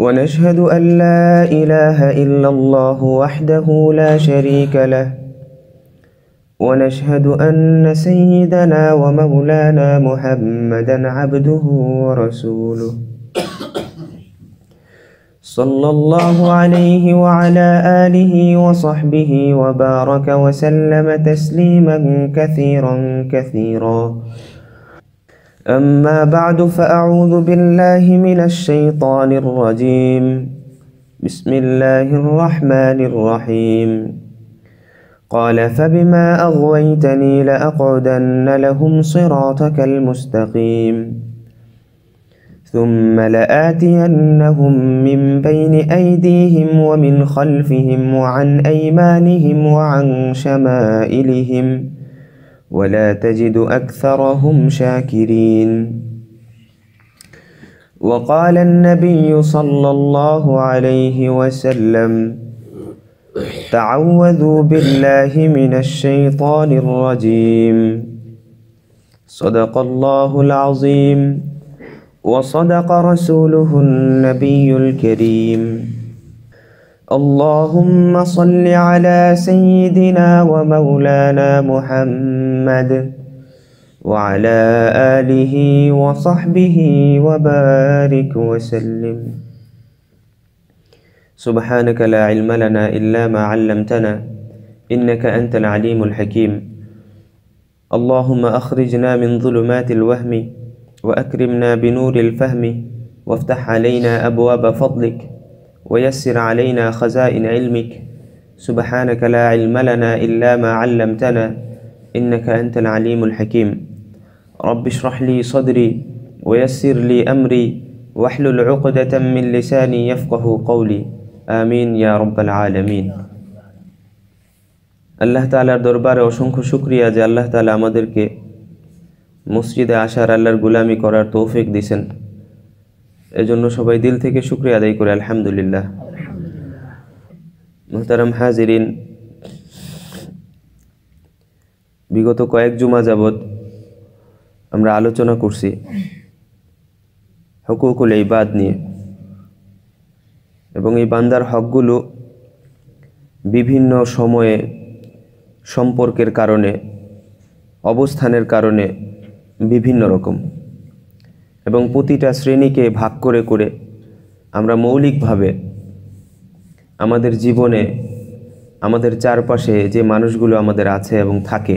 ونشهد أن لا إله إلا الله وحده لا شريك له ونشهد أن سيدنا ومولانا محمدا عبده ورسوله صلى الله عليه وعلى آله وصحبه وبارك وسلم تسليما كثيرا كثيرا أما بعد فأعوذ بالله من الشيطان الرجيم بسم الله الرحمن الرحيم قال فبما أغويتني لأقعدن لهم صراطك المستقيم ثم لآتينهم من بين أيديهم ومن خلفهم وعن أيمانهم وعن شمائلهم ولا تجد أكثرهم شاكرين وقال النبي صلى الله عليه وسلم تعوذوا بالله من الشيطان الرجيم صدق الله العظيم وصدق رسوله النبي الكريم اللهم صل على سيدنا ومولانا محمد وعلى آله وصحبه وبارك وسلم سبحانك لا علم لنا إلا ما علمتنا إنك أنت العليم الحكيم اللهم أخرجنا من ظلمات الوهم وأكرمنا بنور الفهم وافتح علينا أبواب فضلك ويسر علينا خزائن علمك سبحانك لا علم لنا إلا ما علمتنا إنك أنت العليم الحكيم رب اشرح لي صدري ويسر لي أمري واحلل عقدة من لساني يفقه قولي آمين يا رب العالمين আল্লাহ তালার দরবারে অসংখ্য শুক্রিয়া যে আল্লাহ তালা আমাদেরকে মসজিদে আসার আল্লাহর গুলামি করার তৌফিক দিছেন এজন্য সবাই দিল থেকে শুক্রিয়া আদায় করে আলহামদুলিল্লাহ মোহতারাম হাজিরিন বিগত কয়েক জুমা যাবৎ আমরা আলোচনা করছি হকুকুল এই বাদ নিয়ে এবং এই বান্দার হকগুলো বিভিন্ন সময়ে সম্পর্কের কারণে অবস্থানের কারণে বিভিন্ন রকম এবং প্রতিটা শ্রেণীকে ভাগ করে করে আমরা মৌলিকভাবে আমাদের জীবনে আমাদের চারপাশে যে মানুষগুলো আমাদের আছে এবং থাকে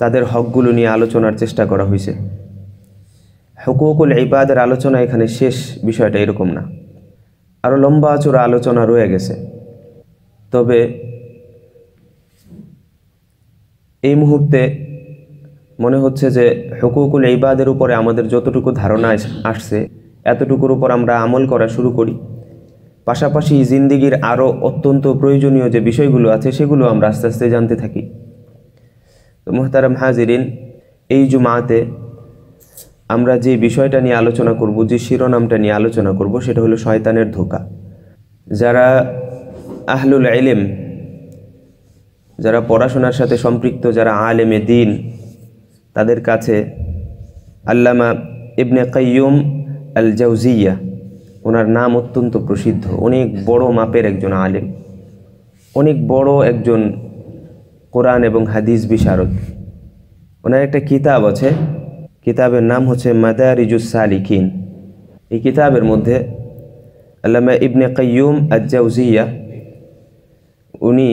তাদের হকগুলো নিয়ে আলোচনার চেষ্টা করা হয়েছে হকুকুল এইবাদের আলোচনা এখানে শেষ বিষয়টা এরকম না আরও লম্বা চোরা আলোচনা রয়ে গেছে তবে এই মুহূর্তে মনে হচ্ছে যে হুকুকুল ইবাদের উপরে আমাদের যতটুকু ধারণা আসছে এতটুকুর উপর আমরা আমল করা শুরু করি পাশাপাশি জিন্দিগির আরও অত্যন্ত প্রয়োজনীয় যে বিষয়গুলো আছে সেগুলো আমরা আস্তে আস্তে জানতে থাকি তো মোহতারাম হাজিরিন এই জুমাতে আমরা যে বিষয়টা নিয়ে আলোচনা করব যে শিরোনামটা নিয়ে আলোচনা করব সেটা হলো শয়তানের ধোকা যারা আহলুল আইলেম যারা পড়াশোনার সাথে সম্পৃক্ত যারা আলেমে দিন তাদের কাছে আল্লামা ইবনে কাইয়ুম আল জাউজিয়া ওনার নাম অত্যন্ত প্রসিদ্ধ অনেক বড় মাপের একজন আলেম অনেক বড় একজন কোরআন এবং হাদিস বিশারদ ওনার একটা কিতাব আছে কিতাবের নাম হচ্ছে মাদারিজুস সালিকিন এই কিতাবের মধ্যে আল্লামা ইবনে কাইয়ুম আজ্জাউজিয়া উনি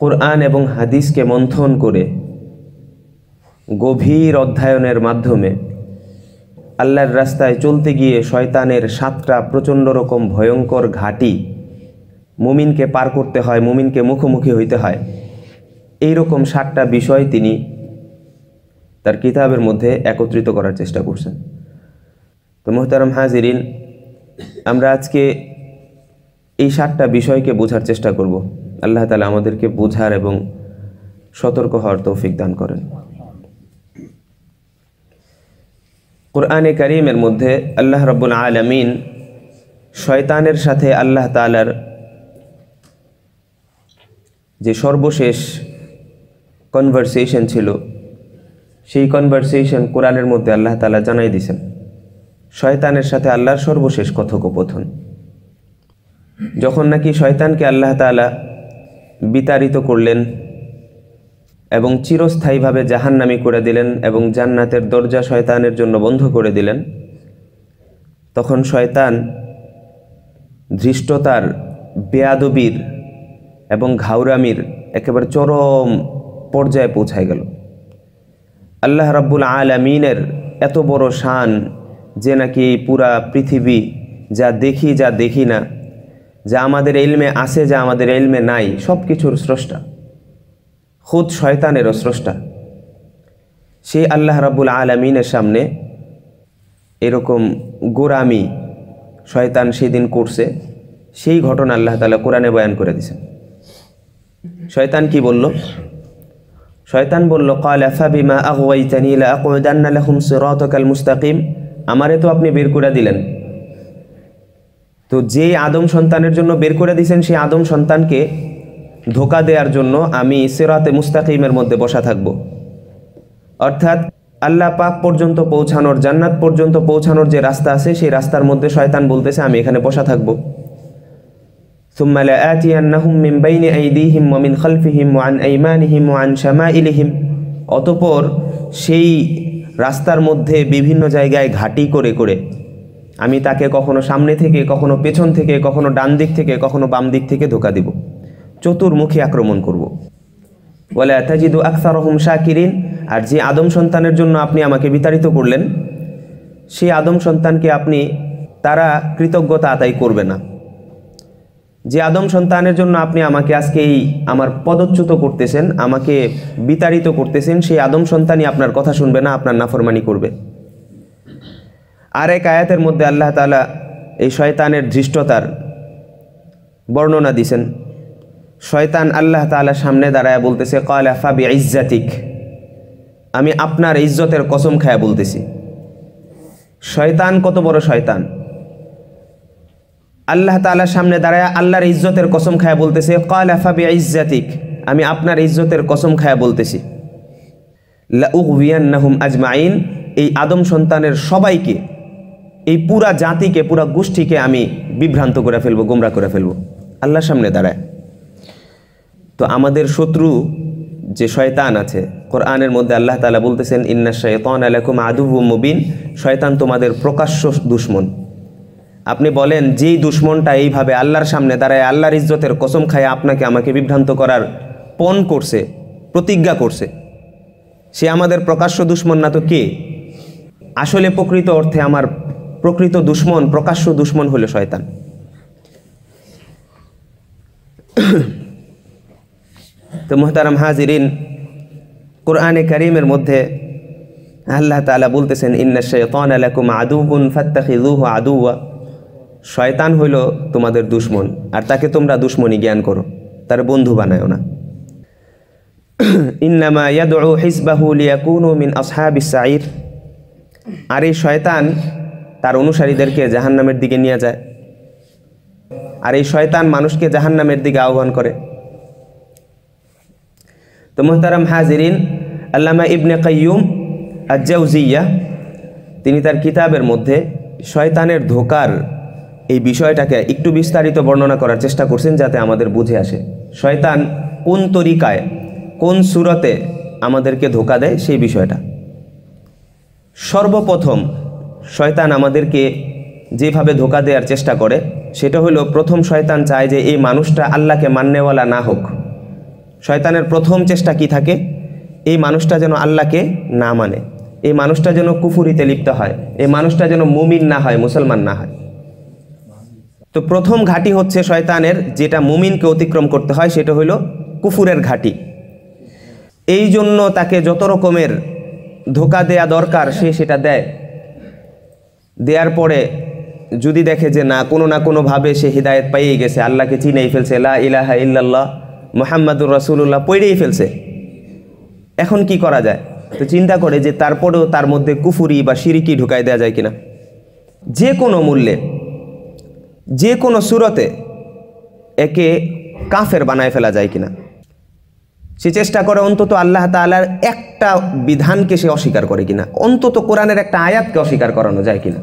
কোরআন এবং হাদিসকে মন্থন করে গভীর অধ্যয়নের মাধ্যমে আল্লাহর রাস্তায় চলতে গিয়ে শয়তানের সাতটা প্রচণ্ড রকম ভয়ঙ্কর ঘাটি মুমিনকে পার করতে হয় মুমিনকে মুখোমুখি হইতে হয় এই রকম সাতটা বিষয় তিনি তার কিতাবের মধ্যে একত্রিত করার চেষ্টা করছেন তো মোহতারম হাজিরিন আমরা আজকে এই সাতটা বিষয়কে বোঝার চেষ্টা করব আল্লাহ তালা আমাদেরকে বোঝার এবং সতর্ক হওয়ার তৌফিক দান করেন কোরআনে করিমের মধ্যে আল্লাহ রব্বুল আলমিন শয়তানের সাথে আল্লাহ তালার যে সর্বশেষ কনভারসেশন ছিল সেই কনভারসেশন কোরআনের মধ্যে আল্লাহ তালা জানাই দিয়েছেন শয়তানের সাথে আল্লাহর সর্বশেষ কথোকপথন যখন নাকি শয়তানকে আল্লাহ তালা বিতাড়িত করলেন এবং চিরস্থায়ীভাবে জাহান্নামি করে দিলেন এবং জান্নাতের দরজা শয়তানের জন্য বন্ধ করে দিলেন তখন শয়তান ধৃষ্টতার বেয়াদবির এবং ঘাউরামির একেবারে চরম পর্যায়ে পৌঁছায় গেল আল্লাহ রাব্বুল আলামিনের এত বড় শান যে নাকি পুরা পৃথিবী যা দেখি যা দেখি না যা আমাদের এলমে আসে যা আমাদের এলমে নাই সব কিছুর স্রষ্টা খুদ শয়তানের স্রষ্টা সে আল্লাহ রাবুল আলমিনের সামনে এরকম গোরামি শয়তান সেদিন করছে সেই ঘটনা আল্লাহ তালা কোরআনে বয়ান করে দিছেন শয়তান কি বলল শয়তান বলল কাল আফাবিমা আগুয়াইতানিলা আকদান্না লাহুম সিরাতাকাল মুস্তাকিম আমারে তো আপনি বের করে দিলেন তো যে আদম সন্তানের জন্য বের করে দিছেন সেই আদম সন্তানকে ধোকা দেওয়ার জন্য আমি সেরাতে মুস্তাকিমের মধ্যে বসা থাকব অর্থাৎ আল্লাহ পাক পর্যন্ত পৌঁছানোর জান্নাত পর্যন্ত পৌঁছানোর যে রাস্তা আছে সেই রাস্তার মধ্যে শয়তান বলতেছে আমি এখানে বসা থাকব খালফিহিম অতপর সেই রাস্তার মধ্যে বিভিন্ন জায়গায় ঘাটি করে করে আমি তাকে কখনো সামনে থেকে কখনো পেছন থেকে কখনো ডান দিক থেকে কখনো বাম দিক থেকে ধোকা দিব চতুর্মুখী আক্রমণ করব। বলে তাজিদু আকসার রহম শাকিরিন আর যে আদম সন্তানের জন্য আপনি আমাকে বিতাড়িত করলেন সেই আদম সন্তানকে আপনি তারা কৃতজ্ঞতা আদায় করবে না যে আদম সন্তানের জন্য আপনি আমাকে আজকে এই আমার পদচ্যুত করতেছেন আমাকে বিতাড়িত করতেছেন সেই আদম সন্তানই আপনার কথা শুনবে না আপনার নাফরমানি করবে আর এক আয়াতের মধ্যে আল্লাহ তালা এই শয়তানের ধৃষ্টতার বর্ণনা দিছেন শয়তান আল্লাহ তালার সামনে দাঁড়ায় বলতেছে কয়লা ফাবি ইজ্জাতিক আমি আপনার ইজ্জতের কসম খায়া বলতেছি শয়তান কত বড় শয়তান আল্লাহ তালার সামনে দাঁড়ায় আল্লাহর ইজ্জতের কসম খায়া বলতেছে কয়লা ফাবি ইজ্জাতিক আমি আপনার ইজ্জতের কসম খায়া বলতেছি লাউভিয়ান্নাহুম আজমাইন এই আদম সন্তানের সবাইকে এই পুরা জাতিকে পুরা গোষ্ঠীকে আমি বিভ্রান্ত করে ফেলবো গোমরা করে ফেলবো আল্লাহর সামনে দাঁড়ায় তো আমাদের শত্রু যে শয়তান আছে কোরআনের মধ্যে আল্লাহ তালা বলতেছেন ইন্না শয়তান আলাইকুম আদুবু মুবিন শয়তান তোমাদের প্রকাশ্য দুশ্মন আপনি বলেন যেই দুশ্মনটা এইভাবে আল্লাহর সামনে দাঁড়ায় আল্লাহর ইজ্জতের কসম খায় আপনাকে আমাকে বিভ্রান্ত করার পণ করছে প্রতিজ্ঞা করছে সে আমাদের প্রকাশ্য দুশ্মন না তো কে আসলে প্রকৃত অর্থে আমার প্রকৃত দুশ্মন প্রকাশ্য দুশ্মন হলো শয়তান তো মোহতারাম হাজিরিন কোরআনে করিমের মধ্যে আল্লাহ তালা বলতেছেন ইন্না শৈতান আলাকুম আদুবুন ফাত্তাখিদুহ আদুয়া শয়তান হইল তোমাদের দুশ্মন আর তাকে তোমরা দুশ্মনী জ্ঞান করো তার বন্ধু বানায় না ইন্নামা ইয়াদু হিসবাহু লিয়াকুনু মিন আসহাবিস সাঈদ আর এই শয়তান তার অনুসারীদেরকে জাহান্নামের দিকে নিয়ে যায় আর এই শয়তান মানুষকে জাহান্নামের দিকে আহ্বান করে তো মোহতারাম হাজিরিন আল্লামা ইবনে কাইয়ুম আজ্জাউজিয়া তিনি তার কিতাবের মধ্যে শয়তানের ধোকার এই বিষয়টাকে একটু বিস্তারিত বর্ণনা করার চেষ্টা করছেন যাতে আমাদের বুঝে আসে শয়তান কোন তরিকায় কোন সুরতে আমাদেরকে ধোকা দেয় সেই বিষয়টা সর্বপ্রথম শয়তান আমাদেরকে যেভাবে ধোকা দেওয়ার চেষ্টা করে সেটা হলো প্রথম শয়তান চায় যে এই মানুষটা আল্লাহকে মাননেওয়ালা না হোক শয়তানের প্রথম চেষ্টা কি থাকে এই মানুষটা যেন আল্লাহকে না মানে এই মানুষটা যেন কুফুরিতে লিপ্ত হয় এই মানুষটা যেন মুমিন না হয় মুসলমান না হয় তো প্রথম ঘাটি হচ্ছে শয়তানের যেটা মুমিনকে অতিক্রম করতে হয় সেটা হলো কুফুরের ঘাটি এই জন্য তাকে যত রকমের ধোকা দেয়া দরকার সে সেটা দেয় দেওয়ার পরে যদি দেখে যে না কোনো না কোনোভাবে সে হৃদায়ত পাইয়ে গেছে আল্লাহকে চিনেই ফেলছে লা ইলাহা ইল্লাল্লাহ মোহাম্মদুর রসুল্লাহ পড়েই ফেলছে এখন কি করা যায় তো চিন্তা করে যে তারপরেও তার মধ্যে কুফুরি বা সিরিকি ঢুকাই দেওয়া যায় কিনা যে কোনো মূল্যে যে কোনো সুরতে একে কাফের বানায় ফেলা যায় কিনা সে চেষ্টা করে অন্তত আল্লাহ তালার একটা বিধানকে সে অস্বীকার করে কিনা অন্তত কোরআনের একটা আয়াতকে অস্বীকার করানো যায় কিনা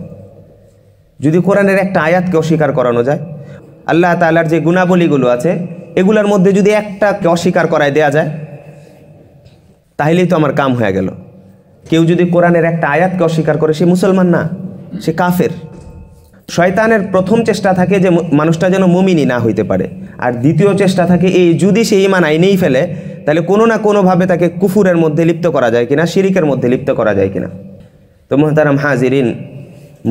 যদি কোরআনের একটা আয়াতকে অস্বীকার করানো যায় আল্লাহ তালার যে গুণাবলীগুলো আছে এগুলার মধ্যে যদি একটাকে অস্বীকার করায় দেয়া যায় তাহলেই তো আমার কাম হয়ে গেল কেউ যদি কোরআনের একটা আয়াতকে অস্বীকার করে সে মুসলমান না সে কাফের শয়তানের প্রথম চেষ্টা থাকে যে মানুষটা যেন মুমিনি না হইতে পারে আর দ্বিতীয় চেষ্টা থাকে এই যদি সে ইমান আইনেই ফেলে তাহলে কোনো না কোনোভাবে তাকে কুফুরের মধ্যে লিপ্ত করা যায় কিনা শিরিকের মধ্যে লিপ্ত করা যায় কিনা তো মহতারাম হাজিরিন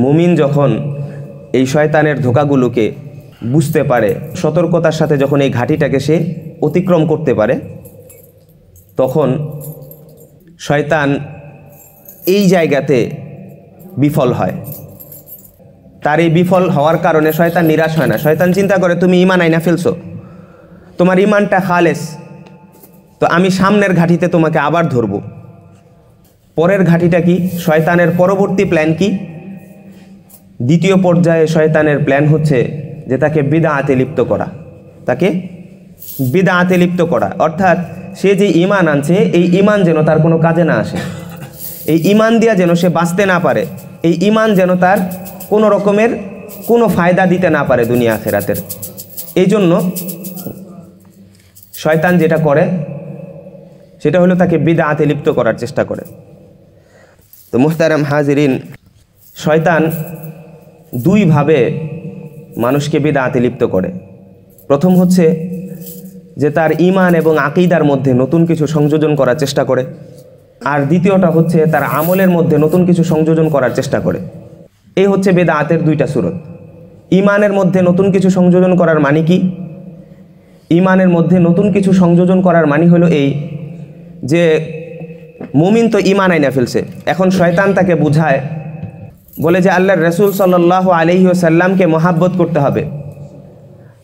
মুমিন যখন এই শয়তানের ধোকাগুলোকে বুঝতে পারে সতর্কতার সাথে যখন এই ঘাঁটিটাকে সে অতিক্রম করতে পারে তখন শয়তান এই জায়গাতে বিফল হয় তার এই বিফল হওয়ার কারণে শয়তান নিরাশ হয় না শয়তান চিন্তা করে তুমি ইমান আইনা ফেলছো তোমার ইমানটা খালেস তো আমি সামনের ঘাঁটিতে তোমাকে আবার ধরব পরের ঘাঁটিটা কি শয়তানের পরবর্তী প্ল্যান কি দ্বিতীয় পর্যায়ে শয়তানের প্ল্যান হচ্ছে যে তাকে বিদাআতে লিপ্ত করা তাকে বিদাআতে লিপ্ত করা অর্থাৎ সে যে ইমান আনছে এই ইমান যেন তার কোনো কাজে না আসে এই ইমান দিয়া যেন সে বাঁচতে না পারে এই ইমান যেন তার কোনো রকমের কোনো ফায়দা দিতে না পারে দুনিয়া ফেরাতের এই জন্য শয়তান যেটা করে সেটা হলো তাকে বিদাআতে লিপ্ত করার চেষ্টা করে তো মুস্তারাম হাজিরিন শয়তান দুইভাবে মানুষকে বেদাতে লিপ্ত করে প্রথম হচ্ছে যে তার ইমান এবং আকিদার মধ্যে নতুন কিছু সংযোজন করার চেষ্টা করে আর দ্বিতীয়টা হচ্ছে তার আমলের মধ্যে নতুন কিছু সংযোজন করার চেষ্টা করে এই হচ্ছে বেদাতের দুইটা সুরত ইমানের মধ্যে নতুন কিছু সংযোজন করার মানে কি ইমানের মধ্যে নতুন কিছু সংযোজন করার মানে হলো এই যে মুমিন তো ইমান আইনা ফেলছে এখন শয়তান তাকে বুঝায় বলে যে আল্লাহ রসুল সাল্লাহ আলহি ওসাল্লামকে মহাব্বত করতে হবে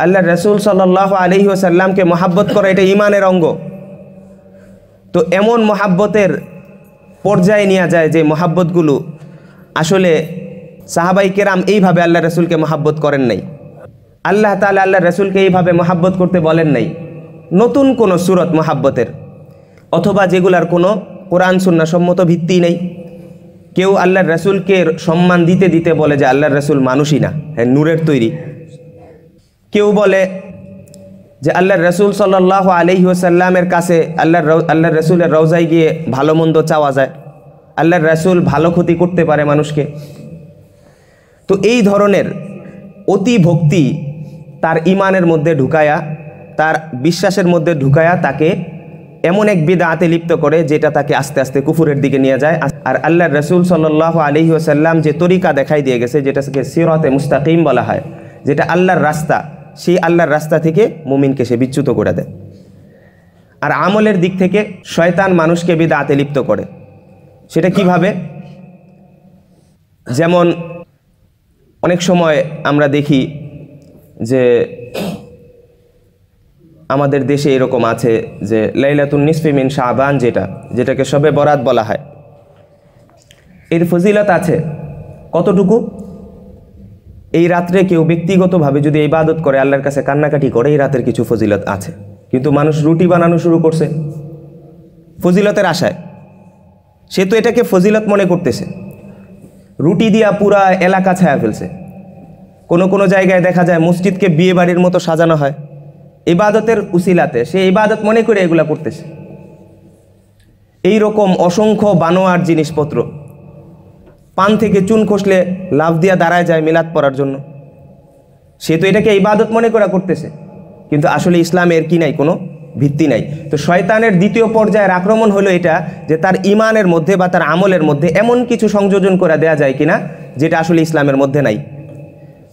আল্লাহ রসুল সাল্লাহ আলহি ওসাল্লামকে মহাব্বত করা এটা ইমানের অঙ্গ তো এমন মহাব্বতের পর্যায়ে নেওয়া যায় যে মহাব্বতগুলো আসলে সাহাবাই কেরাম এইভাবে আল্লাহ রসুলকে মহাব্বত করেন নাই আল্লাহ তালা আল্লাহ রসুলকে এইভাবে মহাব্বত করতে বলেন নাই নতুন কোনো সুরত মহাব্বতের অথবা যেগুলার কোনো কোরআন সুন্না সম্মত ভিত্তি নেই কেউ আল্লাহর রসুলকে সম্মান দিতে দিতে বলে যে আল্লাহর রসুল মানুষই না হ্যাঁ নূরের তৈরি কেউ বলে যে আল্লাহর রসুল সাল্লাহ আলহি ওসাল্লামের কাছে আল্লাহর আল্লাহর রসুলের রওজায় গিয়ে ভালো মন্দ চাওয়া যায় আল্লাহর রসুল ভালো ক্ষতি করতে পারে মানুষকে তো এই ধরনের অতি ভক্তি তার ইমানের মধ্যে ঢুকায়া তার বিশ্বাসের মধ্যে ঢুকায়া তাকে এমন এক বিদাতে লিপ্ত করে যেটা তাকে আস্তে আস্তে কুফুরের দিকে নিয়ে যায় আর আল্লাহ রসুল সাল্লাহ আলহি ওসাল্লাম যে তরিকা দেখাই দিয়ে গেছে যেটাকে সিরতে মুস্তাকিম বলা হয় যেটা আল্লাহর রাস্তা সেই আল্লাহর রাস্তা থেকে মুমিনকে সে বিচ্যুত করে দেয় আর আমলের দিক থেকে শয়তান মানুষকে বিদাতে লিপ্ত করে সেটা কিভাবে যেমন অনেক সময় আমরা দেখি যে আমাদের দেশে এরকম আছে যে লাইলাতুন নিসফিমিন শাহবান যেটা যেটাকে সবে বরাত বলা হয় এর ফজিলত আছে কতটুকু এই রাত্রে কেউ ব্যক্তিগতভাবে যদি ইবাদত করে আল্লাহর কাছে কান্নাকাটি করে এই রাতের কিছু ফজিলত আছে কিন্তু মানুষ রুটি বানানো শুরু করছে ফজিলতের আশায় সে তো এটাকে ফজিলত মনে করতেছে রুটি দিয়া পুরা এলাকা ছায়া ফেলছে কোনো কোনো জায়গায় দেখা যায় মসজিদকে বিয়ে বাড়ির মতো সাজানো হয় ইবাদতের উসিলাতে সে ইবাদত মনে করে এগুলা করতেছে এই রকম অসংখ্য বানোয়ার জিনিসপত্র পান থেকে চুন খসলে লাভ দিয়া দাঁড়ায় যায় মিলাদ পড়ার জন্য সে তো এটাকে ইবাদত মনে করা করতেছে কিন্তু আসলে ইসলামের কি নাই কোনো ভিত্তি নাই তো শয়তানের দ্বিতীয় পর্যায়ের আক্রমণ হলো এটা যে তার ইমানের মধ্যে বা তার আমলের মধ্যে এমন কিছু সংযোজন করে দেয়া যায় কিনা যেটা আসলে ইসলামের মধ্যে নাই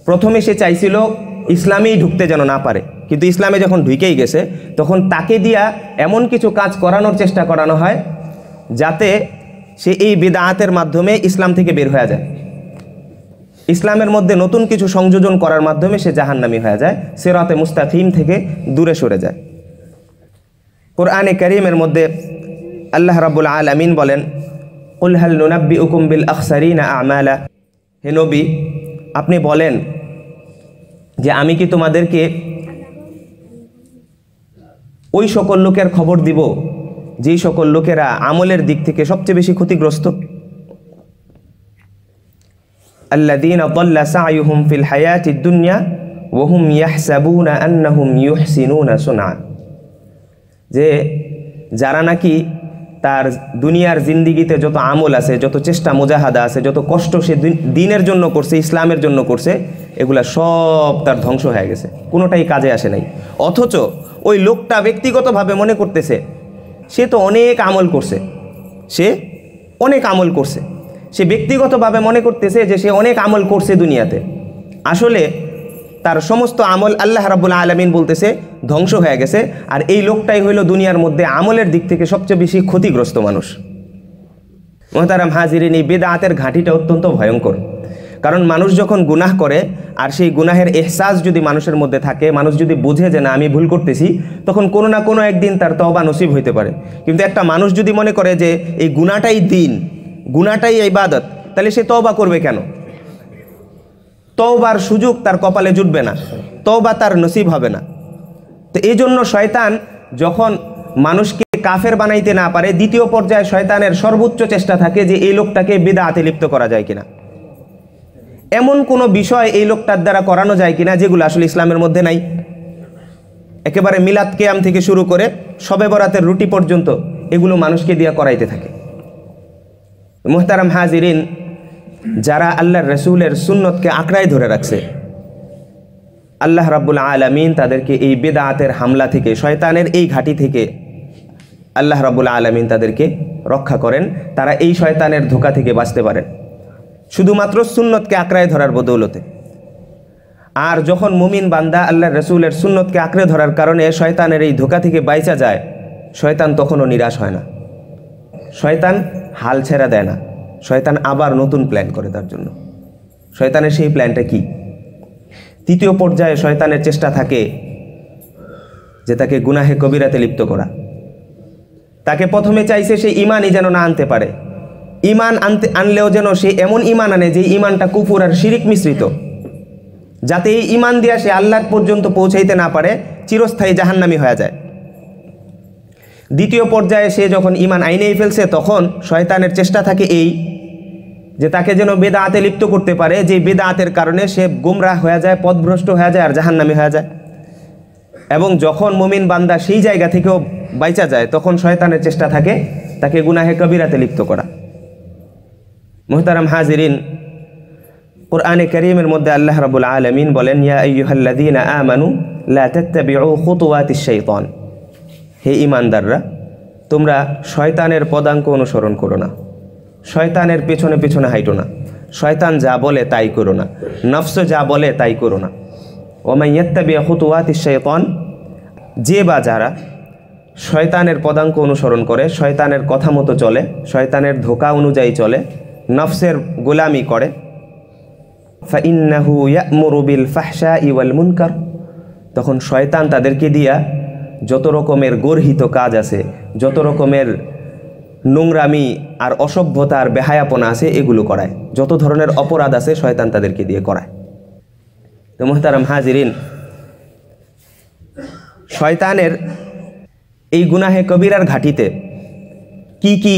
প্রথমে সে চাইছিল ইসলামেই ঢুকতে যেন না পারে কিন্তু ইসলামে যখন ঢুকেই গেছে তখন তাকে দিয়া এমন কিছু কাজ করানোর চেষ্টা করানো হয় যাতে সে এই বেদাহাতের মাধ্যমে ইসলাম থেকে বের হয়ে যায় ইসলামের মধ্যে নতুন কিছু সংযোজন করার মাধ্যমে সে জাহান্নামি হয়ে যায় সেরাতে মুস্তাফিম থেকে দূরে সরে যায় কোরআনে করিমের মধ্যে আল্লাহ রাবুল আমিন বলেন উলহাল নুনাব্বি উকুম্বিল না আমালা হে নবী আপনি বলেন যে আমি কি তোমাদেরকে ওই সকল লোকের খবর দিব যেই সকল লোকেরা আমলের দিক থেকে সবচেয়ে বেশি ক্ষতিগ্রস্ত ফিল দুনিয়া যে যারা নাকি তার দুনিয়ার জিন্দিগিতে যত আমল আছে যত চেষ্টা মোজাহাদা আছে যত কষ্ট সে দিনের জন্য করছে ইসলামের জন্য করছে এগুলা সব তার ধ্বংস হয়ে গেছে কোনোটাই কাজে আসে নাই অথচ ওই লোকটা ব্যক্তিগতভাবে মনে করতেছে সে তো অনেক আমল করছে সে অনেক আমল করছে সে ব্যক্তিগতভাবে মনে করতেছে যে সে অনেক আমল করছে দুনিয়াতে আসলে তার সমস্ত আমল আল্লাহ রাবুল আলমিন বলতেছে ধ্বংস হয়ে গেছে আর এই লোকটাই হইল দুনিয়ার মধ্যে আমলের দিক থেকে সবচেয়ে বেশি ক্ষতিগ্রস্ত মানুষ মহতারাম হাজিরিন এই বেদাতের ঘাঁটিটা অত্যন্ত ভয়ঙ্কর কারণ মানুষ যখন গুনাহ করে আর সেই গুনাহের এহসাস যদি মানুষের মধ্যে থাকে মানুষ যদি বুঝে যে না আমি ভুল করতেছি তখন কোনো না কোনো একদিন তার তবা নসিব হইতে পারে কিন্তু একটা মানুষ যদি মনে করে যে এই গুণাটাই দিন গুণাটাই বাদত তাহলে সে তবা করবে কেন তওবার সুযোগ তার কপালে জুটবে না তওবা তার নসিব হবে না তো এই জন্য শয়তান যখন মানুষকে কাফের বানাইতে না পারে দ্বিতীয় পর্যায়ে শয়তানের সর্বোচ্চ চেষ্টা থাকে যে এই লোকটাকে আতে লিপ্ত করা যায় কিনা এমন কোনো বিষয় এই লোকটার দ্বারা করানো যায় কিনা যেগুলো আসলে ইসলামের মধ্যে নাই একেবারে মিলাদ কেয়াম থেকে শুরু করে সবে বরাতের রুটি পর্যন্ত এগুলো মানুষকে দিয়ে করাইতে থাকে মোহতারাম হাজিরিন যারা আল্লাহর রসুলের সুন্নতকে আঁকড়ায় ধরে রাখছে আল্লাহ রাবুল আলমিন তাদেরকে এই বেদাতের হামলা থেকে শয়তানের এই ঘাটি থেকে আল্লাহ রাবুল আলমিন তাদেরকে রক্ষা করেন তারা এই শয়তানের ধোকা থেকে বাঁচতে পারেন শুধুমাত্র সুন্নতকে আঁকড়ায় ধরার বদৌলতে আর যখন মুমিন বান্দা আল্লাহ রসুলের সুন্নতকে আঁকড়ে ধরার কারণে শয়তানের এই ধোকা থেকে বাইচা যায় শয়তান তখনও নিরাশ হয় না শয়তান হাল ছেড়া দেয় না শয়তান আবার নতুন প্ল্যান করে তার জন্য শয়তানের সেই প্ল্যানটা কি তৃতীয় পর্যায়ে শয়তানের চেষ্টা থাকে যে তাকে গুনাহে কবিরাতে লিপ্ত করা তাকে প্রথমে চাইছে সে ইমানই যেন না আনতে পারে ইমান আনতে আনলেও যেন সে এমন ইমান আনে যে ইমানটা কুফুর আর শিরিক মিশ্রিত যাতে এই ইমান দিয়া সে আল্লাহ পর্যন্ত পৌঁছাইতে না পারে চিরস্থায়ী জাহান্নামি হয়ে যায় দ্বিতীয় পর্যায়ে সে যখন ইমান আইনেই ফেলছে তখন শয়তানের চেষ্টা থাকে এই যে তাকে যেন বেদাতে লিপ্ত করতে পারে যে আতের কারণে সে গুমরাহ হয়ে যায় পদভ্রষ্ট হয়ে যায় আর জাহান্নামি হয়ে যায় এবং যখন মুমিন বান্দা সেই জায়গা থেকেও বাইচা যায় তখন শয়তানের চেষ্টা থাকে তাকে গুনাহে কবিরাতে লিপ্ত করা মোহতারাম হাজিরিন কোরআনে করিমের মধ্যে আল্লাহ রবুল আলমিন বলেন ইয়া আমানু লাতন হে ইমানদাররা তোমরা শয়তানের পদাঙ্ক অনুসরণ করো না শয়তানের পেছনে পেছনে হাইটো না শয়তান যা বলে তাই করো না নফস যা বলে তাই করো না ওমাইয়াত্তাবি হুতুয়াত শৈতন যে বা যারা শয়তানের পদাঙ্ক অনুসরণ করে শয়তানের কথা মতো চলে শয়তানের ধোকা অনুযায়ী চলে নফসের গোলামি করে ফাইন্নাহু ইয়ামুরুবিল ফাহসা ইওয়াল মুনকার তখন শয়তান তাদেরকে দিয়া যত রকমের গর্হিত কাজ আছে যত রকমের নোংরামি আর অসভ্যতা আর বেহায়াপনা আছে এগুলো করায় যত ধরনের অপরাধ আছে শয়তান তাদেরকে দিয়ে করায় তো মোহতারাম হাজিরিন শয়তানের এই গুনাহে কবিরার ঘাটিতে কি কি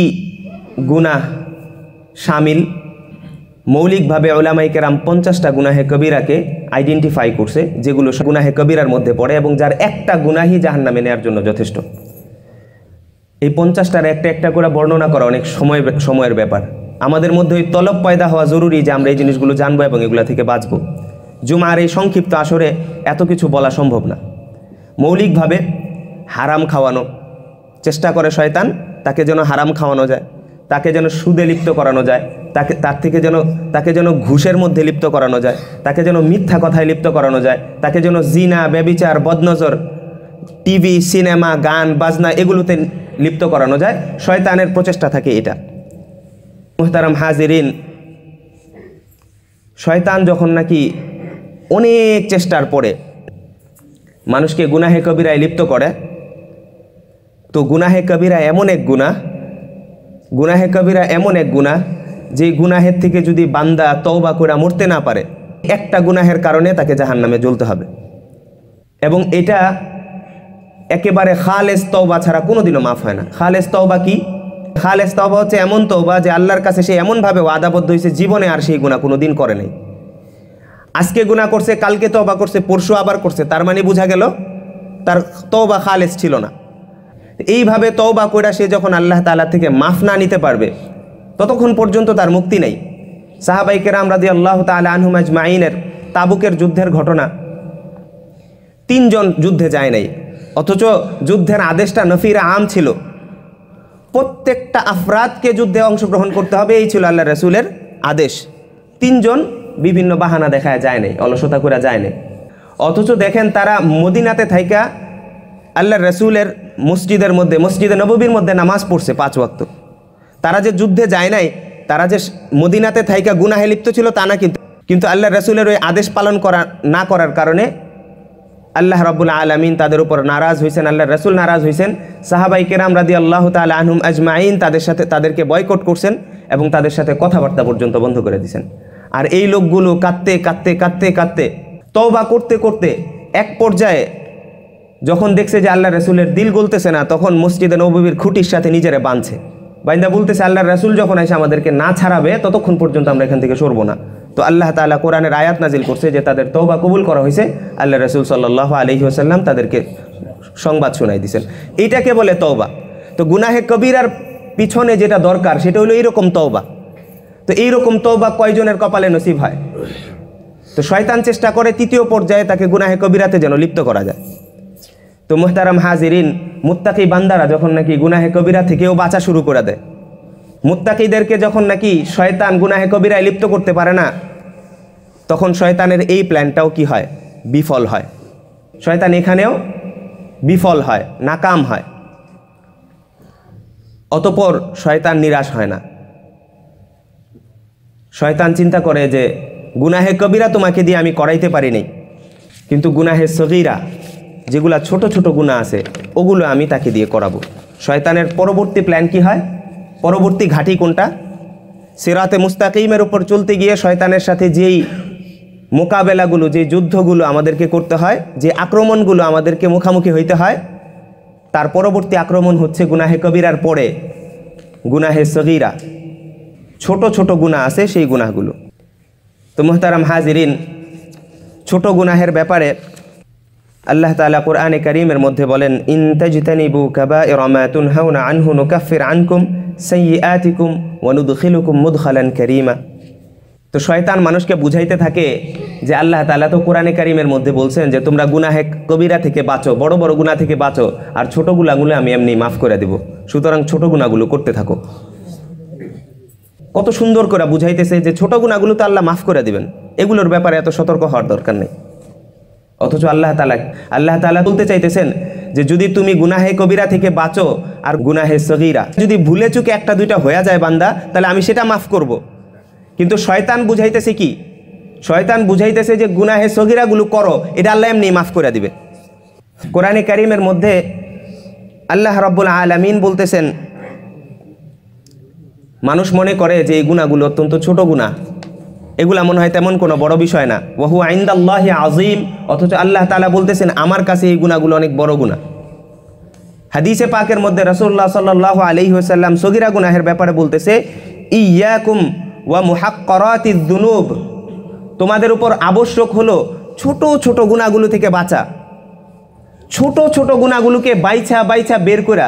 গুনাহ সামিল মৌলিকভাবে ওলামাইকেরাম পঞ্চাশটা গুনাহে কবিরাকে আইডেন্টিফাই করছে যেগুলো গুনাহে কবিরার মধ্যে পড়ে এবং যার একটা গুনাহি জাহান নামে নেওয়ার জন্য যথেষ্ট এই পঞ্চাশটার একটা একটা করে বর্ণনা করা অনেক সময় সময়ের ব্যাপার আমাদের মধ্যে ওই তলব পয়দা হওয়া জরুরি যে আমরা এই জিনিসগুলো জানবো এবং এগুলো থেকে বাঁচব জুমার এই সংক্ষিপ্ত আসরে এত কিছু বলা সম্ভব না মৌলিকভাবে হারাম খাওয়ানো চেষ্টা করে শয়তান তাকে যেন হারাম খাওয়ানো যায় তাকে যেন সুদে লিপ্ত করানো যায় তাকে তার থেকে যেন তাকে যেন ঘুষের মধ্যে লিপ্ত করানো যায় তাকে যেন মিথ্যা কথায় লিপ্ত করানো যায় তাকে যেন জিনা ব্যবিচার বদনজর টিভি সিনেমা গান বাজনা এগুলোতে লিপ্ত করানো যায় শয়তানের প্রচেষ্টা থাকে এটা মোহতারাম হাজিরিন শয়তান যখন নাকি অনেক চেষ্টার পরে মানুষকে গুনাহে কবিরায় লিপ্ত করে তো গুনাহে কবিরা এমন এক গুণা গুনাহে কবিরা এমন এক গুণা যে গুনাহের থেকে যদি বান্দা তওবা করে মরতে না পারে একটা গুনাহের কারণে তাকে জাহান নামে জ্বলতে হবে এবং এটা একেবারে খালেস তওবা ছাড়া কোনোদিনও মাফ হয় না খালেস তওবা কি খালেস তওবা হচ্ছে এমন তওবা যে আল্লাহর কাছে সে এমনভাবে ওয়াদাবদ্ধ হয়েছে জীবনে আর সেই গুণা কোনো দিন করে নাই আজকে গুণা করছে কালকে তওবা করছে পরশু আবার করছে তার মানে বোঝা গেল তার তওবা খালেস ছিল না এইভাবে তওবা কইরা সে যখন আল্লাহ তালা থেকে মাফ না নিতে পারবে ততক্ষণ পর্যন্ত তার মুক্তি নেই সাহাবাইকেরা আমরা দিয়ে আল্লাহ তাল আনহুমাজ মাইনের তাবুকের যুদ্ধের ঘটনা তিনজন যুদ্ধে যায় নাই অথচ যুদ্ধের আদেশটা নফিরা আম ছিল প্রত্যেকটা আফরাতকে যুদ্ধে অংশগ্রহণ করতে হবে এই ছিল আল্লাহ রসুলের আদেশ তিনজন বিভিন্ন বাহানা দেখা যায় নাই অলসতা করা যায় নাই অথচ দেখেন তারা মদিনাতে থাইকা আল্লাহ রসুলের মসজিদের মধ্যে মসজিদে নববীর মধ্যে নামাজ পড়ছে পাঁচ ওয়াক্ত তারা যে যুদ্ধে যায় নাই তারা যে মদিনাতে থাইকা গুনাহে লিপ্ত ছিল তা না কিন্তু কিন্তু আল্লাহ রসুলের ওই আদেশ পালন করা না করার কারণে আল্লাহ রব্বুল আলমিন তাদের উপর নারাজ হয়েছেন আল্লাহ রসুল নারাজ হয়েছেন সাহাবাই কেরাম রাদি আল্লাহ তাল আহম আজমাইন তাদের সাথে তাদেরকে বয়কট করছেন এবং তাদের সাথে কথাবার্তা পর্যন্ত বন্ধ করে দিয়েছেন আর এই লোকগুলো কাঁদতে কাঁদতে কাঁদতে কাঁদতে তওবা করতে করতে এক পর্যায়ে যখন দেখছে যে আল্লাহ রসুলের দিল গলতেছে না তখন মসজিদে নবীর খুঁটির সাথে নিজেরা বাঁধছে বাইন্দা বলতেছে আল্লাহ রসুল যখন এসে আমাদেরকে না ছাড়াবে ততক্ষণ পর্যন্ত আমরা এখান থেকে সরবো না তো আল্লাহ তালা কোরআনের আয়াত নাজিল করছে যে তাদের তৌবা কবুল করা হয়েছে আল্লাহ রসুল সাল্লাহ আলহি আসাল্লাম তাদেরকে সংবাদ শোনাই দিয়েছেন এইটাকে বলে তওবা তো গুনাহে কবিরার পিছনে যেটা দরকার সেটা হলো এইরকম তওবা তো এইরকম তওবা কয়জনের কপালে নসিব হয় তো শয়তান চেষ্টা করে তৃতীয় পর্যায়ে তাকে গুনাহে কবিরাতে যেন লিপ্ত করা যায় তো মোহতারাম হাজিরিন মুত্তাকি বান্দারা যখন নাকি গুনাহে কবিরা থেকেও বাঁচা শুরু করে দেয় মুত্তাকিদেরকে যখন নাকি শয়তান গুনাহে কবিরায় লিপ্ত করতে পারে না তখন শয়তানের এই প্ল্যানটাও কি হয় বিফল হয় শয়তান এখানেও বিফল হয় নাকাম হয় অতপর শয়তান নিরাশ হয় না শয়তান চিন্তা করে যে গুনাহে কবিরা তোমাকে দিয়ে আমি করাইতে পারিনি কিন্তু গুনাহে সগিরা যেগুলা ছোট ছোট গুণা আছে ওগুলো আমি তাকে দিয়ে করাবো শয়তানের পরবর্তী প্ল্যান কি হয় পরবর্তী ঘাঁটি কোনটা সেরাতে মুস্তাকিমের ওপর চলতে গিয়ে শয়তানের সাথে যেই মোকাবেলাগুলো যে যুদ্ধগুলো আমাদেরকে করতে হয় যে আক্রমণগুলো আমাদেরকে মুখামুখি হইতে হয় তার পরবর্তী আক্রমণ হচ্ছে গুনাহে কবিরার পরে গুনাহে সগিরা ছোট ছোট গুণা আছে সেই গুনাহগুলো তো মোহতারাম হাজিরিন ছোট গুনাহের ব্যাপারে আল্লাহ তালা কোরআনে করিমের মধ্যে বলেন ইনতাজিতানিবু কাবা ইরমাতুন হাউনা আনহু নুকাফির আনকুম সই আতিকুম ওয়ানুদখিলুকুম মুদখালান করিমা তো শয়তান মানুষকে বুঝাইতে থাকে যে আল্লাহ তালা তো কোরআনে কারিমের মধ্যে বলছেন যে তোমরা গুনাহে কবিরা থেকে বাঁচো বড় বড় গুণা থেকে বাঁচো আর ছোটো গুলাগুলো আমি এমনি মাফ করে দেব সুতরাং ছোটো গুণাগুলো করতে থাকো কত সুন্দর করে বুঝাইতেছে যে ছোটো গুণাগুলো তো আল্লাহ মাফ করে দিবেন এগুলোর ব্যাপারে এত সতর্ক হওয়ার দরকার নেই অথচ আল্লাহ তালা আল্লাহ তালা বলতে চাইতেছেন যে যদি তুমি গুনাহে কবিরা থেকে বাঁচো আর গুনাহে সগিরা যদি ভুলে চুকে একটা দুইটা হয়ে যায় বান্দা তাহলে আমি সেটা মাফ করব। কিন্তু শয়তান বুঝাইতেছে কি শয়তান বুঝাইতেছে যে গুনাহে সগিরাগুলো করো এটা আল্লাহ এমনি মাফ করে দিবে কোরআনে কারিমের মধ্যে আল্লাহ রব্বুল আলমিন বলতেছেন মানুষ মনে করে যে এই গুণাগুলো অত্যন্ত ছোট গুণা এগুলা মনে হয় তেমন কোনো বড় বিষয় না ওয়াহু আইন্দাল্লাহ আজিম অথচ আল্লাহ তালা বলতেছেন আমার কাছে এই গুণাগুলো অনেক বড় গুণা হাদিসে পাকের মধ্যে রসুল্লাহ সাল আলি সাল্লাম সগিরা গুনাহের ব্যাপারে বলতেছে ইয়াকুম ওয়া মুহাক্করাতি দুনুব তোমাদের উপর আবশ্যক হলো ছোট ছোট গুণাগুলো থেকে বাঁচা ছোট ছোট গুণাগুলোকে বাইছা বাইছা বের করা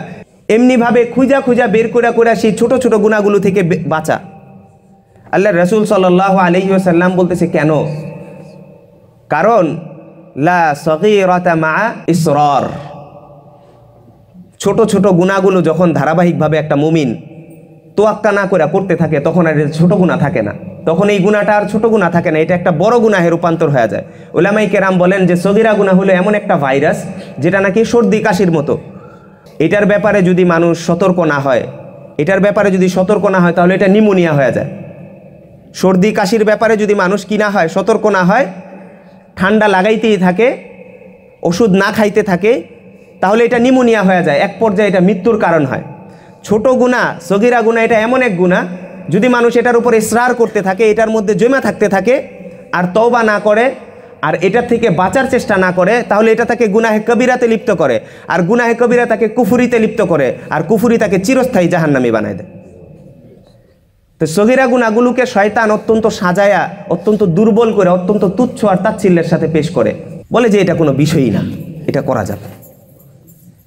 এমনিভাবে খুঁজা খুঁজা বের করা করা সেই ছোট ছোট গুণাগুলো থেকে বাঁচা আল্লাহ রসুল সাল্লাহ আলহি আসাল্লাম বলতেছে কেন কারণ লা সকিরতা মা ইসরর ছোট ছোট গুণাগুলো যখন ধারাবাহিকভাবে একটা মুমিন তোয়াক্কা না করে করতে থাকে তখন আর ছোট গুণা থাকে না তখন এই গুণাটা আর ছোট গুণা থাকে না এটা একটা বড় গুণাহে রূপান্তর হয়ে যায় ওলামাই কেরাম বলেন যে সগিরা গুণা হলো এমন একটা ভাইরাস যেটা নাকি সর্দি কাশির মতো এটার ব্যাপারে যদি মানুষ সতর্ক না হয় এটার ব্যাপারে যদি সতর্ক না হয় তাহলে এটা নিমোনিয়া হয়ে যায় সর্দি কাশির ব্যাপারে যদি মানুষ কিনা হয় সতর্ক না হয় ঠান্ডা লাগাইতেই থাকে ওষুধ না খাইতে থাকে তাহলে এটা নিমোনিয়া হয়ে যায় এক পর্যায়ে এটা মৃত্যুর কারণ হয় ছোট গুণা সগিরা গুণা এটা এমন এক গুণা যদি মানুষ এটার উপর ইসরার করতে থাকে এটার মধ্যে জমা থাকতে থাকে আর তওবা না করে আর এটা থেকে বাঁচার চেষ্টা না করে তাহলে এটা তাকে গুনাহে কবিরাতে লিপ্ত করে আর গুনাহে কবিরা তাকে কুফুরিতে লিপ্ত করে আর কুফুরি তাকে চিরস্থায়ী জাহান্নামি বানায় দেয় তো সহিরা গুণাগুলোকে শয়তান অত্যন্ত সাজায়া অত্যন্ত দুর্বল করে অত্যন্ত তুচ্ছ আর তাচ্ছিল্যের সাথে পেশ করে বলে যে এটা কোনো বিষয়ই না এটা করা যাবে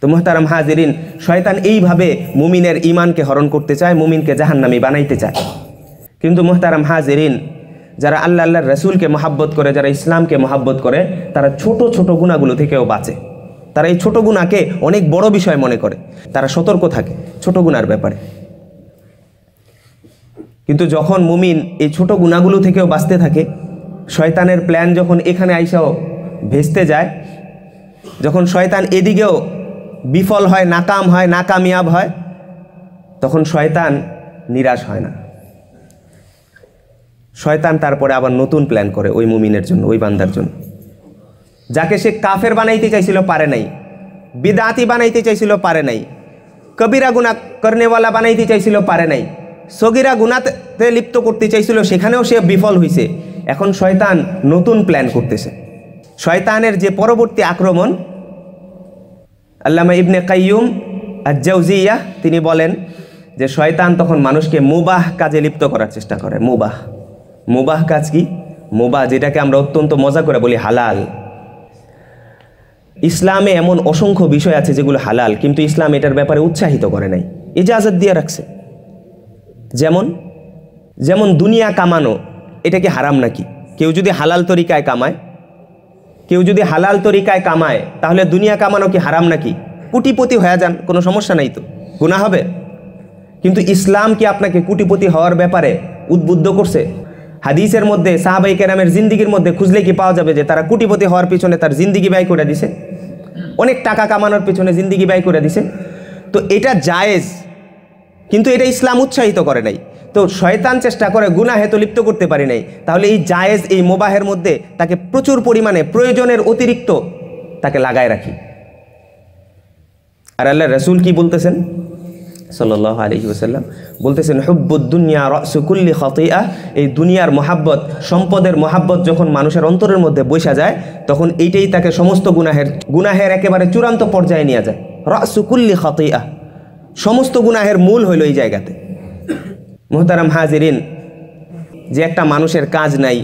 তো মোহতারাম হাজিরিন শয়তান এইভাবে মুমিনের ইমানকে হরণ করতে চায় মুমিনকে জাহান্নামি বানাইতে চায় কিন্তু মোহতারাম হাজিরিন যারা আল্লাহ আল্লাহর রসুলকে মহাব্বত করে যারা ইসলামকে মহাব্বত করে তারা ছোট ছোট গুণাগুলো থেকেও বাঁচে তারা এই ছোট গুণাকে অনেক বড় বিষয় মনে করে তারা সতর্ক থাকে ছোট গুণার ব্যাপারে কিন্তু যখন মুমিন এই ছোট গুণাগুলো থেকেও বাঁচতে থাকে শয়তানের প্ল্যান যখন এখানে আইসাও ভেস্তে যায় যখন শয়তান এদিকেও বিফল হয় নাকাম হয় নাকামিয়াব হয় তখন শয়তান নিরাশ হয় না শয়তান তারপরে আবার নতুন প্ল্যান করে ওই মুমিনের জন্য ওই বান্দার জন্য যাকে সে কাফের বানাইতে চাইছিল পারে নাই বিদাতি বানাইতে চাইছিল পারে নাই কবিরা গুনা কর্নেওয়ালা বানাইতে চাইছিল পারে নাই সগিরা গুনাতে লিপ্ত করতে চাইছিল সেখানেও সে বিফল হয়েছে এখন শয়তান নতুন প্ল্যান করতেছে শয়তানের যে পরবর্তী আক্রমণ আল্লামা ইবনে কাইয়ুম আজ্জাউজিয়া তিনি বলেন যে শয়তান তখন মানুষকে মুবাহ কাজে লিপ্ত করার চেষ্টা করে মুবাহ মুবাহ কাজ কি মুবাহ যেটাকে আমরা অত্যন্ত মজা করে বলি হালাল ইসলামে এমন অসংখ্য বিষয় আছে যেগুলো হালাল কিন্তু ইসলাম এটার ব্যাপারে উৎসাহিত করে নাই ইজাজত দিয়ে রাখছে যেমন যেমন দুনিয়া কামানো এটা কি হারাম নাকি কেউ যদি হালাল তরিকায় কামায় কেউ যদি হালাল তরিকায় কামায় তাহলে দুনিয়া কামানো কি হারাম নাকি কুটিপতি হয়ে যান কোনো সমস্যা নাই তো গুণা হবে কিন্তু ইসলাম কি আপনাকে কুটিপতি হওয়ার ব্যাপারে উদ্বুদ্ধ করছে হাদিসের মধ্যে সাহাবাই কেরামের জিন্দিগির মধ্যে খুঁজলে কি পাওয়া যাবে যে তারা কুটিপতি হওয়ার পিছনে তার জিন্দিগি ব্যয় করে দিছে অনেক টাকা কামানোর পিছনে জিন্দিগি ব্যয় করে দিছে তো এটা জায়েজ কিন্তু এটা ইসলাম উৎসাহিত করে নাই তো শয়তান চেষ্টা করে গুনাহে তো লিপ্ত করতে পারি নাই তাহলে এই জায়েজ এই মোবাহের মধ্যে তাকে প্রচুর পরিমাণে প্রয়োজনের অতিরিক্ত তাকে লাগায় রাখি আর আল্লাহ রসুল কি বলতেছেন সাল্লাহ আলহি ওসাল্লাম বলতেছেন হব্বুদ্দুনিয়া রসকুল্লি খতিয়া এই দুনিয়ার মহাব্বত সম্পদের মহাব্বত যখন মানুষের অন্তরের মধ্যে বসা যায় তখন এইটাই তাকে সমস্ত গুনাহের গুনাহের একেবারে চূড়ান্ত পর্যায়ে নিয়ে যায় রসুকুল্লি খতিয়া সমস্ত গুনাহের মূল হইল এই জায়গাতে মোহতারাম হাজিরিন যে একটা মানুষের কাজ নাই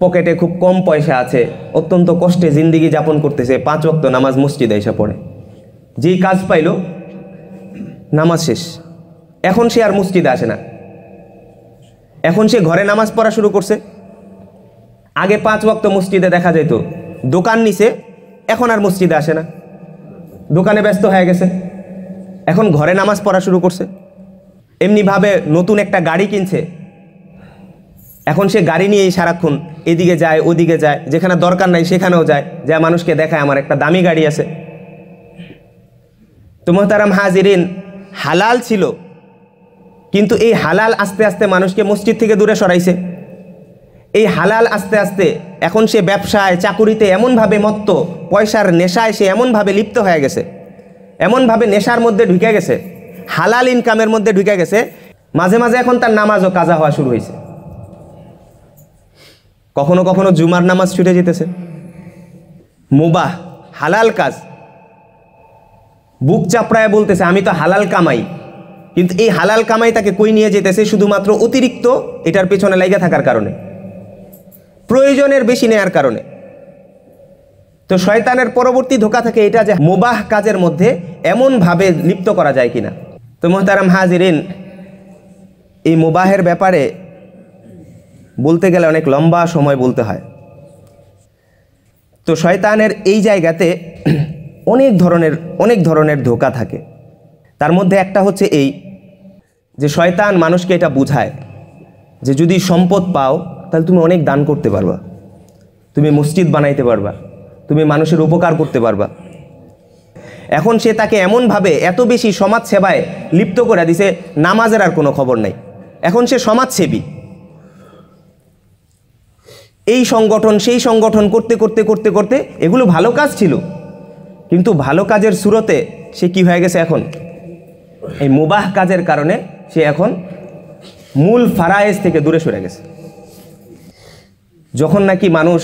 পকেটে খুব কম পয়সা আছে অত্যন্ত কষ্টে জিন্দিগি যাপন করতেছে পাঁচ অক্ত নামাজ মসজিদে এসে পড়ে যেই কাজ পাইল নামাজ শেষ এখন সে আর মসজিদে আসে না এখন সে ঘরে নামাজ পড়া শুরু করছে আগে পাঁচ বক্ত মসজিদে দেখা যেত দোকান নিছে এখন আর মসজিদে আসে না দোকানে ব্যস্ত হয়ে গেছে এখন ঘরে নামাজ পড়া শুরু করছে এমনিভাবে নতুন একটা গাড়ি কিনছে এখন সে গাড়ি নিয়েই সারাক্ষণ এদিকে যায় ওদিকে যায় যেখানে দরকার নাই সেখানেও যায় যা মানুষকে দেখায় আমার একটা দামি গাড়ি আছে তো মোহতারাম হাজিরিন হালাল ছিল কিন্তু এই হালাল আস্তে আস্তে মানুষকে মসজিদ থেকে দূরে সরাইছে এই হালাল আস্তে আস্তে এখন সে ব্যবসায় চাকুরিতে এমনভাবে মত্ত পয়সার নেশায় সে এমনভাবে লিপ্ত হয়ে গেছে এমনভাবে নেশার মধ্যে ঢুকে গেছে হালাল ইনকামের মধ্যে ঢুকে গেছে মাঝে মাঝে এখন তার নামাজও কাজা হওয়া শুরু হয়েছে কখনো কখনো জুমার নামাজ ছুটে যেতেছে মুবাহ হালাল কাজ বুক চাপড়ায় বলতেছে আমি তো হালাল কামাই কিন্তু এই হালাল কামাই তাকে কই নিয়ে যেতেছে শুধুমাত্র অতিরিক্ত এটার পেছনে লাইগা থাকার কারণে প্রয়োজনের বেশি নেয়ার কারণে তো শয়তানের পরবর্তী ধোকা থাকে এটা যে মোবাহ কাজের মধ্যে এমনভাবে লিপ্ত করা যায় কিনা তো মোহতারাম হাজিরিন এই মোবাহের ব্যাপারে বলতে গেলে অনেক লম্বা সময় বলতে হয় তো শয়তানের এই জায়গাতে অনেক ধরনের অনেক ধরনের ধোকা থাকে তার মধ্যে একটা হচ্ছে এই যে শয়তান মানুষকে এটা বুঝায় যে যদি সম্পদ পাও তাহলে তুমি অনেক দান করতে পারবা তুমি মসজিদ বানাইতে পারবা তুমি মানুষের উপকার করতে পারবা এখন সে তাকে এমনভাবে এত বেশি সমাজ সেবায় লিপ্ত করে দিছে নামাজের আর কোনো খবর নাই এখন সে সমাজসেবী এই সংগঠন সেই সংগঠন করতে করতে করতে করতে এগুলো ভালো কাজ ছিল কিন্তু ভালো কাজের সুরতে সে কি হয়ে গেছে এখন এই মুবাহ কাজের কারণে সে এখন মূল ফারায়েজ থেকে দূরে সরে গেছে যখন নাকি মানুষ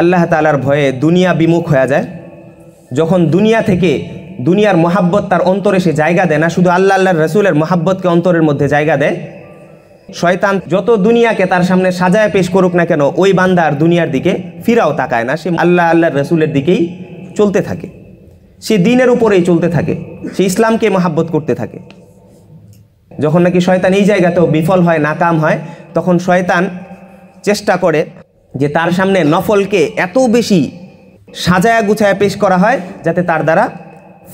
আল্লাহ তালার ভয়ে দুনিয়া বিমুখ হয়ে যায় যখন দুনিয়া থেকে দুনিয়ার মহাব্বত তার অন্তরে সে জায়গা দেয় না শুধু আল্লাহ আল্লাহর রসুলের মহাব্বতকে অন্তরের মধ্যে জায়গা দেয় শয়তান যত দুনিয়াকে তার সামনে সাজায় পেশ করুক না কেন ওই বান্দার দুনিয়ার দিকে ফিরাও তাকায় না সে আল্লাহ আল্লাহর রসুলের দিকেই চলতে থাকে সে দিনের উপরেই চলতে থাকে সে ইসলামকে মহাব্বত করতে থাকে যখন নাকি শয়তান এই জায়গাতেও বিফল হয় নাকাম হয় তখন শয়তান চেষ্টা করে যে তার সামনে নফলকে এত বেশি সাজায়া গুছায়া পেশ করা হয় যাতে তার দ্বারা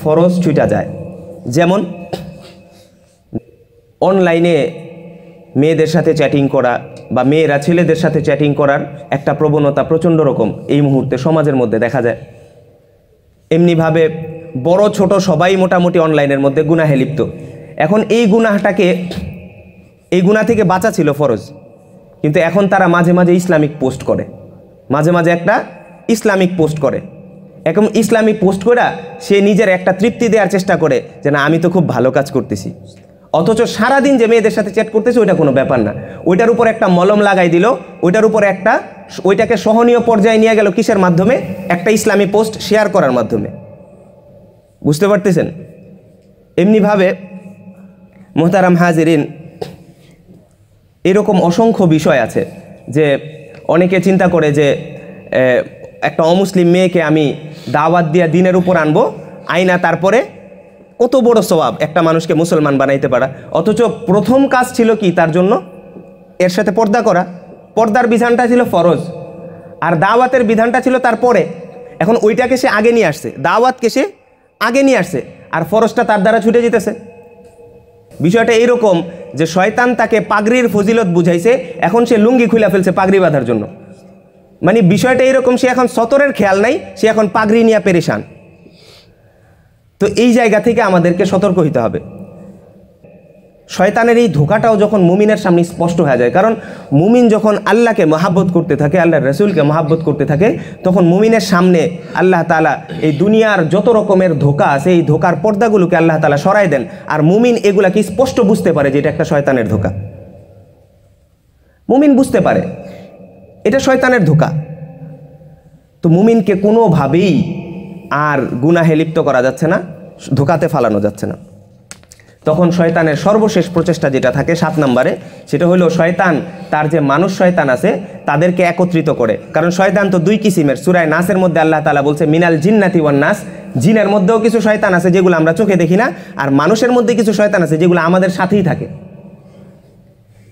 ফরজ ছুটা যায় যেমন অনলাইনে মেয়েদের সাথে চ্যাটিং করা বা মেয়েরা ছেলেদের সাথে চ্যাটিং করার একটা প্রবণতা প্রচণ্ড রকম এই মুহূর্তে সমাজের মধ্যে দেখা যায় এমনিভাবে বড় ছোট সবাই মোটামুটি অনলাইনের মধ্যে গুনাহে লিপ্ত এখন এই গুনাহটাকে এই গুণা থেকে বাঁচা ছিল ফরজ কিন্তু এখন তারা মাঝে মাঝে ইসলামিক পোস্ট করে মাঝে মাঝে একটা ইসলামিক পোস্ট করে এখন ইসলামিক পোস্ট করা সে নিজের একটা তৃপ্তি দেওয়ার চেষ্টা করে যে না আমি তো খুব ভালো কাজ করতেছি অথচ সারাদিন যে মেয়েদের সাথে চ্যাট করতেছে ওইটা কোনো ব্যাপার না ওইটার উপর একটা মলম লাগাই দিল ওইটার উপর একটা ওইটাকে সহনীয় পর্যায়ে নিয়ে গেল কিসের মাধ্যমে একটা ইসলামী পোস্ট শেয়ার করার মাধ্যমে বুঝতে পারতেছেন এমনিভাবে মোহতারাম হাজিরিন এরকম অসংখ্য বিষয় আছে যে অনেকে চিন্তা করে যে একটা অমুসলিম মেয়েকে আমি দাওয়াত দিয়া দিনের উপর আনবো আইনা তারপরে কত বড় স্বভাব একটা মানুষকে মুসলমান বানাইতে পারা অথচ প্রথম কাজ ছিল কি তার জন্য এর সাথে পর্দা করা পর্দার বিধানটা ছিল ফরজ আর দাওয়াতের বিধানটা ছিল তারপরে এখন ওইটাকে সে আগে নিয়ে আসছে দাওয়াতকে সে আগে নিয়ে আসছে আর ফরজটা তার দ্বারা ছুটে যেতেছে বিষয়টা এরকম যে শয়তান তাকে পাগড়ির ফজিলত বুঝাইছে এখন সে লুঙ্গি খুলে ফেলছে পাগড়ি বাঁধার জন্য মানে বিষয়টা এরকম সে এখন সতরের খেয়াল নাই সে এখন পাগড়ি নিয়ে পেরেশান তো এই জায়গা থেকে আমাদেরকে সতর্ক হইতে হবে শয়তানের এই ধোকাটাও যখন মুমিনের সামনে স্পষ্ট হয়ে যায় কারণ মুমিন যখন আল্লাহকে মহাব্বত করতে থাকে আল্লাহ রসুলকে মহাব্বত করতে থাকে তখন মুমিনের সামনে আল্লাহ তালা এই দুনিয়ার যত রকমের ধোকা আছে এই ধোকার পর্দাগুলোকে আল্লাহ তালা সরাই দেন আর মুমিন এগুলাকে স্পষ্ট বুঝতে পারে যে এটা একটা শয়তানের ধোকা মুমিন বুঝতে পারে এটা শয়তানের ধোকা তো মুমিনকে কোনোভাবেই আর গুনাহে লিপ্ত করা যাচ্ছে না ধোকাতে ফালানো যাচ্ছে না তখন শয়তানের সর্বশেষ প্রচেষ্টা যেটা থাকে সাত নম্বরে সেটা হলো শয়তান তার যে মানুষ শয়তান আছে তাদেরকে একত্রিত করে কারণ শয়তান তো দুই কিসিমের সুরায় নাসের মধ্যে আল্লাহ তালা বলছে মিনাল জিন্নাতি ওয়ান নাস জিনের মধ্যেও কিছু শয়তান আছে যেগুলো আমরা চোখে দেখি না আর মানুষের মধ্যে কিছু শয়তান আছে যেগুলো আমাদের সাথেই থাকে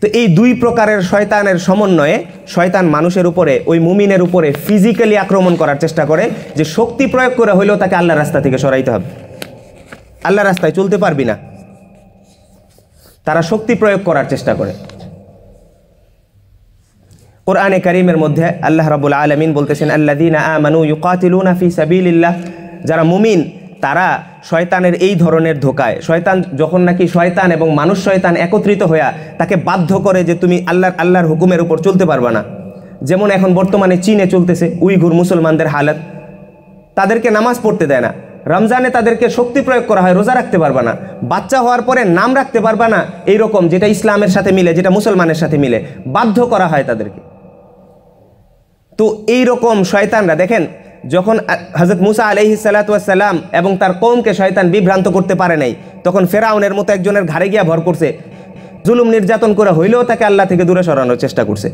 তো এই দুই প্রকারের শয়তানের সমন্বয়ে শয়তান মানুষের উপরে ওই মুমিনের উপরে ফিজিক্যালি আক্রমণ করার চেষ্টা করে যে শক্তি প্রয়োগ করে হইলেও তাকে আল্লাহ রাস্তা থেকে সরাইতে হবে আল্লাহ রাস্তায় চলতে পারবি না তারা শক্তি প্রয়োগ করার চেষ্টা করে কোরআনে করিমের মধ্যে আল্লাহ রাবুল আলমিন বলতেছেন আল্লাদিন আমানু ইউকাতিলুনা ফি সাবিলিল্লাহ যারা মুমিন তারা শয়তানের এই ধরনের ধোকায় শয়তান যখন নাকি শয়তান এবং মানুষ শয়তান একত্রিত হয়ে তাকে বাধ্য করে যে তুমি আল্লাহর আল্লাহর হুকুমের উপর চলতে পারবে না যেমন এখন বর্তমানে চীনে চলতেছে উইঘুর মুসলমানদের হালত তাদেরকে নামাজ পড়তে দেয় না রমজানে তাদেরকে শক্তি প্রয়োগ করা হয় রোজা রাখতে পারবা না বাচ্চা হওয়ার পরে নাম রাখতে পারবা না এই রকম যেটা ইসলামের সাথে মিলে যেটা মুসলমানের সাথে মিলে বাধ্য করা হয় তাদেরকে তো এই রকম শয়তানরা দেখেন যখন হজরত মুসা আলহি সাল্লাতাম এবং তার কৌমকে শয়তান বিভ্রান্ত করতে পারে নাই তখন ফেরাউনের মতো একজনের ঘাড়ে গিয়া ভর করছে জুলুম নির্যাতন করা হইলেও তাকে আল্লাহ থেকে দূরে সরানোর চেষ্টা করছে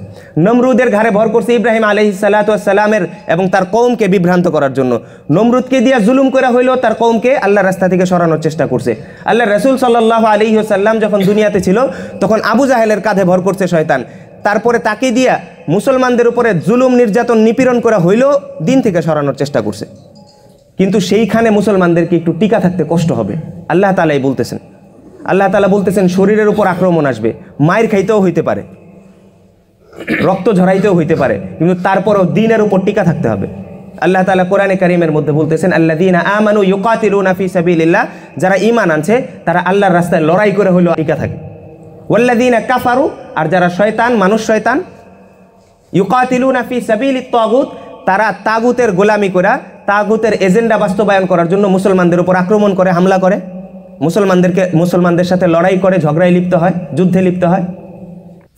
নমরুদের ঘাড়ে ভর করছে ইব্রাহিম আলহি সালাতামের এবং তার কৌমকে বিভ্রান্ত করার জন্য নমরুদকে দিয়ে জুলুম করা হইলেও তার কৌমকে আল্লাহ রাস্তা থেকে সরানোর চেষ্টা করছে আল্লাহ রসুল সাল্লাহ আলহি সাল্লাম যখন দুনিয়াতে ছিল তখন আবু জাহেলের কাঁধে ভর করছে শয়তান তারপরে তাকে দিয়া মুসলমানদের উপরে জুলুম নির্যাতন নিপীড়ন করা হইলেও দিন থেকে সরানোর চেষ্টা করছে কিন্তু সেইখানে মুসলমানদেরকে একটু টিকা থাকতে কষ্ট হবে আল্লাহ তালাই বলতেছেন আল্লাহ তালা বলতেছেন শরীরের উপর আক্রমণ আসবে মায়ের খাইতেও হইতে পারে রক্ত ঝরাইতেও হইতে পারে কিন্তু তারপরও দিনের উপর টিকা থাকতে হবে আল্লাহ তালা কোরআনে কারিমের মধ্যে বলতেছেন আল্লাহ দিন আমানু নাফি সাবিল্লা যারা ইমান আনছে তারা আল্লাহর রাস্তায় লড়াই করে হইলেও টিকা থাকে দিন কাফারু আর যারা শয়তান মানুষ শয়তান নাফি সাবিল তাগুত তারা তাগুতের গোলামি করা তাগুতের এজেন্ডা বাস্তবায়ন করার জন্য মুসলমানদের উপর আক্রমণ করে হামলা করে মুসলমানদেরকে মুসলমানদের সাথে লড়াই করে ঝগড়ায় লিপ্ত হয় যুদ্ধে লিপ্ত হয়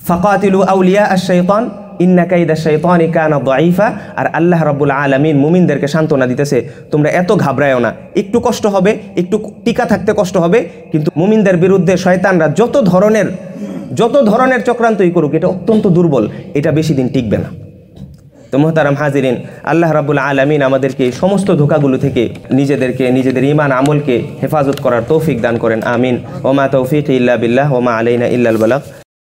ফকাতিলু আউলিয়া আর শৈতন ইন্নাকাইদা শৈতন ইকানা দাইফা আর আল্লাহ রব্বুল আলমিন মুমিনদেরকে সান্ত্বনা দিতেছে তোমরা এত ঘাবড়ায়ও না একটু কষ্ট হবে একটু টিকা থাকতে কষ্ট হবে কিন্তু মুমিনদের বিরুদ্ধে শয়তানরা যত ধরনের যত ধরনের চক্রান্তই করুক এটা অত্যন্ত দুর্বল এটা বেশি দিন টিকবে না তো মোহতারাম হাজিরিন আল্লাহ রাবুল আলমিন আমাদেরকে সমস্ত ধোকাগুলো থেকে নিজেদেরকে নিজেদের ইমান আমলকে হেফাজত করার তৌফিক দান করেন আমিন ওমা তৌফিক ইল্লা বিল্লাহ ওমা আলাইনা ইল্লাহ বালাক